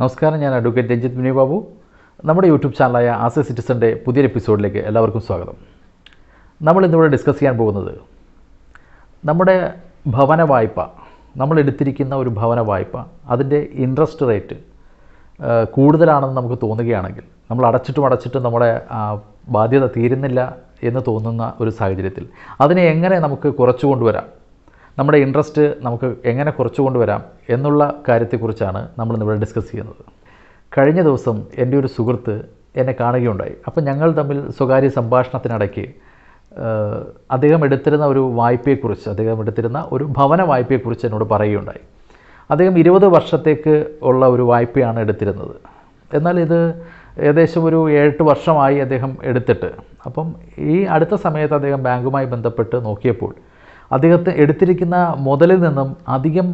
നമസ്കാരം ഞാൻ അഡ്വക്കേറ്റ് രഞ്ജിത് വിനയ് ബാബു നമ്മുടെ യൂട്യൂബ് ചാനലായ ആസ് എ സിറ്റിസൻ്റെ പുതിയൊരു എപ്പിസോഡിലേക്ക് എല്ലാവർക്കും സ്വാഗതം നമ്മൾ ഇന്നിവിടെ ഡിസ്കസ് ചെയ്യാൻ പോകുന്നത് നമ്മുടെ ഭവന വായ്പ നമ്മൾ എടുത്തിരിക്കുന്ന ഒരു ഭവന വായ്പ അതിൻ്റെ ഇൻട്രസ്റ്റ് റേറ്റ് കൂടുതലാണെന്ന് നമുക്ക് തോന്നുകയാണെങ്കിൽ നമ്മൾ അടച്ചിട്ടും അടച്ചിട്ടും നമ്മുടെ ബാധ്യത തീരുന്നില്ല എന്ന് തോന്നുന്ന ഒരു സാഹചര്യത്തിൽ അതിനെ എങ്ങനെ നമുക്ക് കുറച്ചു കൊണ്ടുവരാം നമ്മുടെ ഇൻട്രസ്റ്റ് നമുക്ക് എങ്ങനെ കുറച്ചു കൊണ്ടുവരാം എന്നുള്ള കാര്യത്തെക്കുറിച്ചാണ് നമ്മൾ ഇവിടെ ഡിസ്കസ് ചെയ്യുന്നത് കഴിഞ്ഞ ദിവസം എൻ്റെ ഒരു സുഹൃത്ത് എന്നെ കാണുകയുണ്ടായി അപ്പം ഞങ്ങൾ തമ്മിൽ സ്വകാര്യ സംഭാഷണത്തിനിടയ്ക്ക് അദ്ദേഹം എടുത്തിരുന്ന ഒരു വായ്പയെക്കുറിച്ച് അദ്ദേഹം എടുത്തിരുന്ന ഒരു ഭവന വായ്പയെക്കുറിച്ച് എന്നോട് പറയുകയുണ്ടായി അദ്ദേഹം ഇരുപത് വർഷത്തേക്ക് ഉള്ള ഒരു വായ്പയാണ് എടുത്തിരുന്നത് എന്നാൽ ഇത് ഏകദേശം ഒരു ഏഴെട്ട് വർഷമായി അദ്ദേഹം എടുത്തിട്ട് അപ്പം ഈ അടുത്ത സമയത്ത് അദ്ദേഹം ബാങ്കുമായി ബന്ധപ്പെട്ട് നോക്കിയപ്പോൾ അദ്ദേഹത്തെ എടുത്തിരിക്കുന്ന മുതലിൽ നിന്നും അധികം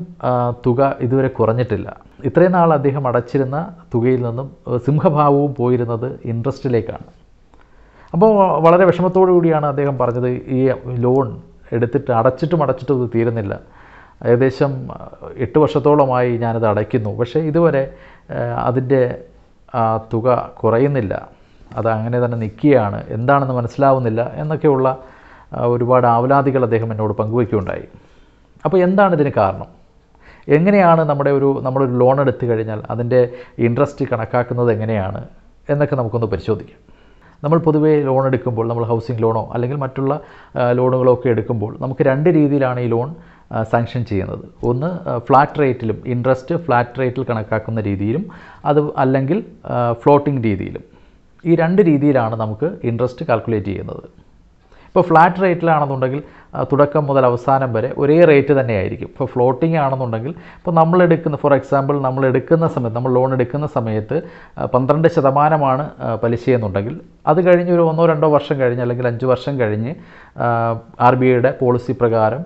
തുക ഇതുവരെ കുറഞ്ഞിട്ടില്ല ഇത്രയും നാൾ അദ്ദേഹം അടച്ചിരുന്ന തുകയിൽ നിന്നും സിംഹഭാവവും പോയിരുന്നത് ഇൻട്രസ്റ്റിലേക്കാണ് അപ്പോൾ വളരെ വിഷമത്തോടു കൂടിയാണ് അദ്ദേഹം പറഞ്ഞത് ഈ ലോൺ എടുത്തിട്ട് അടച്ചിട്ടും അടച്ചിട്ടും ഇത് തീരുന്നില്ല ഏകദേശം എട്ട് വർഷത്തോളമായി ഞാനത് അടയ്ക്കുന്നു പക്ഷേ ഇതുവരെ അതിൻ്റെ തുക കുറയുന്നില്ല അത് അങ്ങനെ തന്നെ നിൽക്കുകയാണ് എന്താണെന്ന് മനസ്സിലാവുന്നില്ല എന്നൊക്കെയുള്ള ഒരുപാട് ആവലാദികൾ അദ്ദേഹം എന്നോട് പങ്കുവയ്ക്കുകയുണ്ടായി അപ്പോൾ എന്താണ് ഇതിന് കാരണം എങ്ങനെയാണ് നമ്മുടെ ഒരു നമ്മളൊരു ലോൺ എടുത്തു കഴിഞ്ഞാൽ അതിൻ്റെ ഇൻട്രസ്റ്റ് കണക്കാക്കുന്നത് എങ്ങനെയാണ് എന്നൊക്കെ നമുക്കൊന്ന് പരിശോധിക്കാം നമ്മൾ പൊതുവേ ലോൺ എടുക്കുമ്പോൾ നമ്മൾ ഹൗസിംഗ് ലോണോ അല്ലെങ്കിൽ മറ്റുള്ള ലോണുകളോ ഒക്കെ എടുക്കുമ്പോൾ നമുക്ക് രണ്ട് രീതിയിലാണ് ഈ ലോൺ സാങ്ഷൻ ചെയ്യുന്നത് ഒന്ന് ഫ്ലാറ്റ് റേറ്റിലും ഇൻട്രസ്റ്റ് ഫ്ലാറ്റ് റേറ്റിൽ കണക്കാക്കുന്ന രീതിയിലും അത് അല്ലെങ്കിൽ ഫ്ലോട്ടിംഗ് രീതിയിലും ഈ രണ്ട് രീതിയിലാണ് നമുക്ക് ഇൻട്രസ്റ്റ് കാൽക്കുലേറ്റ് ചെയ്യുന്നത് ഇപ്പോൾ ഫ്ലാറ്റ് റേറ്റിലാണെന്നുണ്ടെങ്കിൽ തുടക്കം മുതൽ അവസാനം വരെ ഒരേ റേറ്റ് തന്നെയായിരിക്കും ഇപ്പോൾ ഫ്ലോട്ടിംഗ് ആണെന്നുണ്ടെങ്കിൽ ഇപ്പോൾ നമ്മൾ എടുക്കുന്ന ഫോർ എക്സാമ്പിൾ നമ്മൾ എടുക്കുന്ന സമയത്ത് നമ്മൾ ലോൺ എടുക്കുന്ന സമയത്ത് പന്ത്രണ്ട് ശതമാനമാണ് പലിശയെന്നുണ്ടെങ്കിൽ അത് കഴിഞ്ഞ് ഒരു ഒന്നോ രണ്ടോ വർഷം കഴിഞ്ഞ് അല്ലെങ്കിൽ അഞ്ച് വർഷം കഴിഞ്ഞ് ആർ ബി ഐയുടെ പോളിസി പ്രകാരം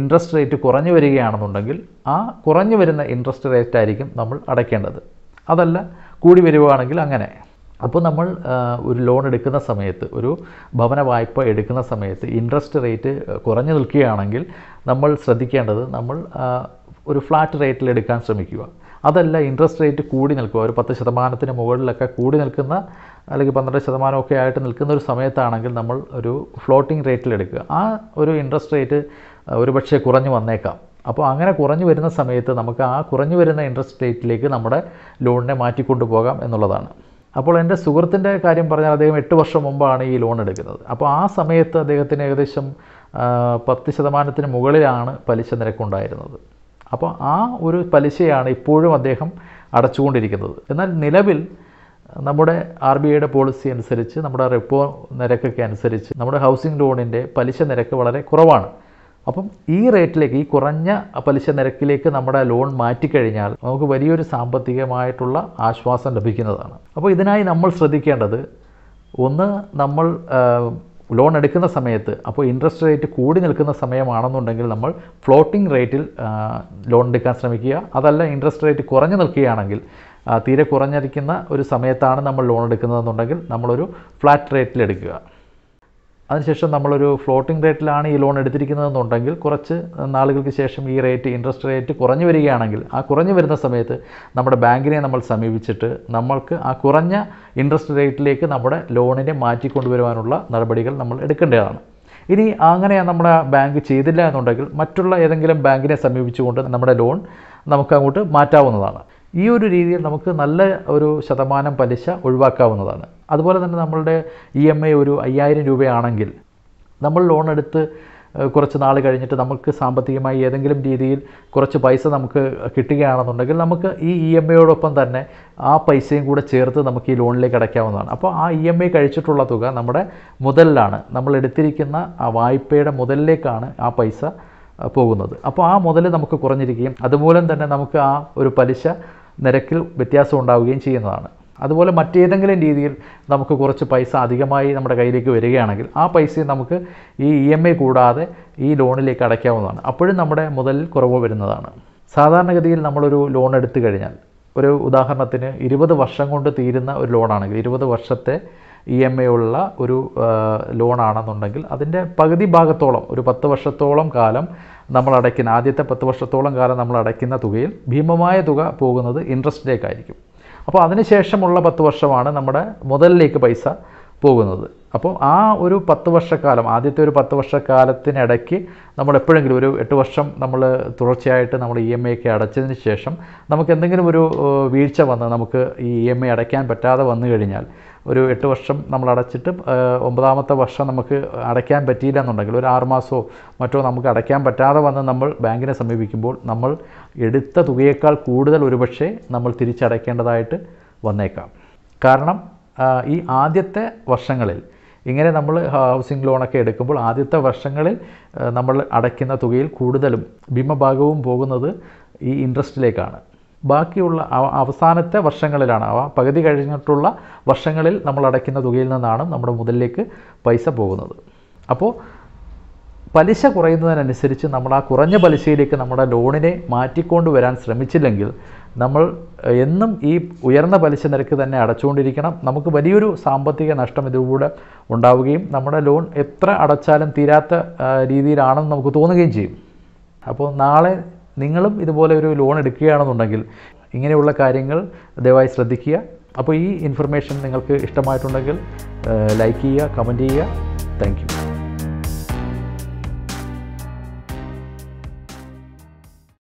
ഇൻട്രസ്റ്റ് റേറ്റ് കുറഞ്ഞു വരികയാണെന്നുണ്ടെങ്കിൽ ആ കുറഞ്ഞു വരുന്ന ഇൻട്രസ്റ്റ് റേറ്റ് ആയിരിക്കും നമ്മൾ അടയ്ക്കേണ്ടത് അതല്ല കൂടി വരുവാണെങ്കിൽ അങ്ങനെ അപ്പോൾ നമ്മൾ ഒരു ലോൺ എടുക്കുന്ന സമയത്ത് ഒരു ഭവന വായ്പ എടുക്കുന്ന സമയത്ത് ഇൻട്രസ്റ്റ് റേറ്റ് കുറഞ്ഞു നിൽക്കുകയാണെങ്കിൽ നമ്മൾ ശ്രദ്ധിക്കേണ്ടത് നമ്മൾ ഒരു ഫ്ലാറ്റ് റേറ്റിൽ എടുക്കാൻ ശ്രമിക്കുക അതല്ല ഇൻട്രസ്റ്റ് റേറ്റ് കൂടി നിൽക്കുക ഒരു പത്ത് ശതമാനത്തിന് മുകളിലൊക്കെ കൂടി നിൽക്കുന്ന അല്ലെങ്കിൽ പന്ത്രണ്ട് ശതമാനമൊക്കെ ആയിട്ട് നിൽക്കുന്ന ഒരു സമയത്താണെങ്കിൽ നമ്മൾ ഒരു ഫ്ലോട്ടിംഗ് റേറ്റിൽ എടുക്കുക ആ ഒരു ഇൻട്രസ്റ്റ് റേറ്റ് ഒരുപക്ഷെ കുറഞ്ഞു വന്നേക്കാം അപ്പോൾ അങ്ങനെ കുറഞ്ഞു വരുന്ന സമയത്ത് നമുക്ക് ആ കുറഞ്ഞു വരുന്ന ഇൻട്രസ്റ്റ് റേറ്റിലേക്ക് നമ്മുടെ ലോണിനെ മാറ്റിക്കൊണ്ടു പോകാം എന്നുള്ളതാണ് അപ്പോൾ എൻ്റെ സുഹൃത്തിൻ്റെ കാര്യം പറഞ്ഞാൽ അദ്ദേഹം എട്ട് വർഷം മുമ്പാണ് ഈ ലോൺ എടുക്കുന്നത് അപ്പോൾ ആ സമയത്ത് അദ്ദേഹത്തിന് ഏകദേശം പത്ത് ശതമാനത്തിന് മുകളിലാണ് പലിശ നിരക്കുണ്ടായിരുന്നത് അപ്പോൾ ആ ഒരു പലിശയാണ് ഇപ്പോഴും അദ്ദേഹം അടച്ചുകൊണ്ടിരിക്കുന്നത് എന്നാൽ നിലവിൽ നമ്മുടെ ആർ ബി ഐയുടെ പോളിസി അനുസരിച്ച് നമ്മുടെ റെപ്പോ നിരക്കൊക്കെ അനുസരിച്ച് നമ്മുടെ ഹൗസിംഗ് ലോണിൻ്റെ പലിശ നിരക്ക് വളരെ കുറവാണ് അപ്പം ഈ റേറ്റിലേക്ക് ഈ കുറഞ്ഞ പലിശ നിരക്കിലേക്ക് നമ്മുടെ ലോൺ മാറ്റിക്കഴിഞ്ഞാൽ നമുക്ക് വലിയൊരു സാമ്പത്തികമായിട്ടുള്ള ആശ്വാസം ലഭിക്കുന്നതാണ് അപ്പോൾ ഇതിനായി നമ്മൾ ശ്രദ്ധിക്കേണ്ടത് ഒന്ന് നമ്മൾ ലോൺ എടുക്കുന്ന സമയത്ത് അപ്പോൾ ഇൻട്രസ്റ്റ് റേറ്റ് കൂടി നിൽക്കുന്ന സമയമാണെന്നുണ്ടെങ്കിൽ നമ്മൾ ഫ്ലോട്ടിംഗ് റേറ്റിൽ ലോൺ എടുക്കാൻ ശ്രമിക്കുക അതല്ല ഇൻട്രസ്റ്റ് റേറ്റ് കുറഞ്ഞു നിൽക്കുകയാണെങ്കിൽ തീരെ കുറഞ്ഞിരിക്കുന്ന ഒരു സമയത്താണ് നമ്മൾ ലോൺ എടുക്കുന്നതെന്നുണ്ടെങ്കിൽ നമ്മളൊരു ഫ്ലാറ്റ് റേറ്റിൽ എടുക്കുക അതിനുശേഷം നമ്മളൊരു ഫ്ലോട്ടിംഗ് റേറ്റിലാണ് ഈ ലോൺ എടുത്തിരിക്കുന്നതെന്നുണ്ടെങ്കിൽ കുറച്ച് നാളുകൾക്ക് ശേഷം ഈ റേറ്റ് ഇൻട്രസ്റ്റ് റേറ്റ് കുറഞ്ഞു വരികയാണെങ്കിൽ ആ കുറഞ്ഞു വരുന്ന സമയത്ത് നമ്മുടെ ബാങ്കിനെ നമ്മൾ സമീപിച്ചിട്ട് നമ്മൾക്ക് ആ കുറഞ്ഞ ഇൻട്രസ്റ്റ് റേറ്റിലേക്ക് നമ്മുടെ ലോണിനെ മാറ്റിക്കൊണ്ടുവരുവാനുള്ള നടപടികൾ നമ്മൾ എടുക്കേണ്ടതാണ് ഇനി അങ്ങനെ നമ്മുടെ ബാങ്ക് ചെയ്തില്ല എന്നുണ്ടെങ്കിൽ മറ്റുള്ള ഏതെങ്കിലും ബാങ്കിനെ സമീപിച്ചുകൊണ്ട് നമ്മുടെ ലോൺ നമുക്ക് അങ്ങോട്ട് മാറ്റാവുന്നതാണ് ഈ ഒരു രീതിയിൽ നമുക്ക് നല്ല ഒരു ശതമാനം പലിശ ഒഴിവാക്കാവുന്നതാണ് അതുപോലെ തന്നെ നമ്മളുടെ ഇ എം ഐ ഒരു അയ്യായിരം രൂപയാണെങ്കിൽ നമ്മൾ ലോൺ എടുത്ത് കുറച്ച് നാൾ കഴിഞ്ഞിട്ട് നമുക്ക് സാമ്പത്തികമായി ഏതെങ്കിലും രീതിയിൽ കുറച്ച് പൈസ നമുക്ക് കിട്ടുകയാണെന്നുണ്ടെങ്കിൽ നമുക്ക് ഈ ഇ e എം ഐയോടൊപ്പം തന്നെ ആ പൈസയും കൂടെ ചേർത്ത് നമുക്ക് ഈ ലോണിലേക്ക് അടയ്ക്കാവുന്നതാണ് അപ്പോൾ ആ ഇ എം ഐ കഴിച്ചിട്ടുള്ള തുക നമ്മുടെ മുതലിലാണ് നമ്മൾ എടുത്തിരിക്കുന്ന ആ വായ്പയുടെ മുതലിലേക്കാണ് ആ പൈസ പോകുന്നത് അപ്പോൾ ആ മുതൽ നമുക്ക് കുറഞ്ഞിരിക്കുകയും അതുമൂലം തന്നെ നമുക്ക് ആ ഒരു പലിശ നിരക്കിൽ വ്യത്യാസം ഉണ്ടാവുകയും ചെയ്യുന്നതാണ് അതുപോലെ മറ്റേതെങ്കിലും രീതിയിൽ നമുക്ക് കുറച്ച് പൈസ അധികമായി നമ്മുടെ കയ്യിലേക്ക് വരികയാണെങ്കിൽ ആ പൈസയും നമുക്ക് ഈ ഇ എം ഐ കൂടാതെ ഈ ലോണിലേക്ക് അടയ്ക്കാവുന്നതാണ് അപ്പോഴും നമ്മുടെ മുതലിൽ കുറവ് വരുന്നതാണ് സാധാരണഗതിയിൽ നമ്മളൊരു ലോൺ എടുത്തു കഴിഞ്ഞാൽ ഒരു ഉദാഹരണത്തിന് ഇരുപത് വർഷം കൊണ്ട് തീരുന്ന ഒരു ലോണാണെങ്കിൽ ഇരുപത് വർഷത്തെ ഇ എം ഐ ഉള്ള ഒരു ലോണാണെന്നുണ്ടെങ്കിൽ അതിൻ്റെ പകുതി ഭാഗത്തോളം ഒരു പത്ത് വർഷത്തോളം കാലം നമ്മൾ അടയ്ക്കുന്ന ആദ്യത്തെ പത്ത് വർഷത്തോളം കാലം നമ്മൾ അടയ്ക്കുന്ന തുകയിൽ ഭീമമായ തുക പോകുന്നത് ഇൻട്രസ്റ്റിലേക്കായിരിക്കും അപ്പോൾ അതിനുശേഷമുള്ള പത്ത് വർഷമാണ് നമ്മുടെ മുതലിലേക്ക് പൈസ പോകുന്നത് അപ്പോൾ ആ ഒരു പത്ത് വർഷക്കാലം ആദ്യത്തെ ഒരു പത്ത് വർഷക്കാലത്തിനിടയ്ക്ക് നമ്മൾ എപ്പോഴെങ്കിലും ഒരു എട്ട് വർഷം നമ്മൾ തുടർച്ചയായിട്ട് നമ്മൾ ഇ എം ഐ ഒക്കെ അടച്ചതിന് ശേഷം നമുക്ക് എന്തെങ്കിലും ഒരു വീഴ്ച വന്ന് നമുക്ക് ഈ ഇ എം ഐ അടയ്ക്കാൻ പറ്റാതെ വന്നു കഴിഞ്ഞാൽ ഒരു എട്ട് വർഷം നമ്മൾ അടച്ചിട്ട് ഒമ്പതാമത്തെ വർഷം നമുക്ക് അടയ്ക്കാൻ പറ്റിയില്ല എന്നുണ്ടെങ്കിൽ ഒരു ആറുമാസമോ മറ്റോ നമുക്ക് അടയ്ക്കാൻ പറ്റാതെ വന്ന് നമ്മൾ ബാങ്കിനെ സമീപിക്കുമ്പോൾ നമ്മൾ എടുത്ത തുകയേക്കാൾ കൂടുതൽ ഒരുപക്ഷെ നമ്മൾ തിരിച്ചടയ്ക്കേണ്ടതായിട്ട് വന്നേക്കാം കാരണം ഈ ആദ്യത്തെ വർഷങ്ങളിൽ ഇങ്ങനെ നമ്മൾ ഹൗസിംഗ് ലോണൊക്കെ എടുക്കുമ്പോൾ ആദ്യത്തെ വർഷങ്ങളിൽ നമ്മൾ അടയ്ക്കുന്ന തുകയിൽ കൂടുതലും ഭീമഭാഗവും പോകുന്നത് ഈ ഇൻട്രസ്റ്റിലേക്കാണ് ബാക്കിയുള്ള അവസാനത്തെ വർഷങ്ങളിലാണ് അവ പകുതി കഴിഞ്ഞിട്ടുള്ള വർഷങ്ങളിൽ നമ്മൾ അടയ്ക്കുന്ന തുകയിൽ നിന്നാണ് നമ്മുടെ മുതലിലേക്ക് പൈസ പോകുന്നത് അപ്പോൾ പലിശ കുറയുന്നതിനനുസരിച്ച് നമ്മൾ ആ കുറഞ്ഞ പലിശയിലേക്ക് നമ്മുടെ ലോണിനെ മാറ്റിക്കൊണ്ട് വരാൻ ശ്രമിച്ചില്ലെങ്കിൽ നമ്മൾ എന്നും ഈ ഉയർന്ന പലിശ നിരക്ക് തന്നെ അടച്ചുകൊണ്ടിരിക്കണം നമുക്ക് വലിയൊരു സാമ്പത്തിക നഷ്ടം ഇതുകൂടെ ഉണ്ടാവുകയും നമ്മുടെ ലോൺ എത്ര അടച്ചാലും തീരാത്ത രീതിയിലാണെന്ന് നമുക്ക് തോന്നുകയും ചെയ്യും അപ്പോൾ നാളെ നിങ്ങളും ഇതുപോലെ ഒരു ലോൺ എടുക്കുകയാണെന്നുണ്ടെങ്കിൽ ഇങ്ങനെയുള്ള കാര്യങ്ങൾ ദയവായി ശ്രദ്ധിക്കുക അപ്പോൾ ഈ ഇൻഫർമേഷൻ നിങ്ങൾക്ക് ഇഷ്ടമായിട്ടുണ്ടെങ്കിൽ ലൈക്ക് ചെയ്യുക കമൻറ്റ് ചെയ്യുക താങ്ക്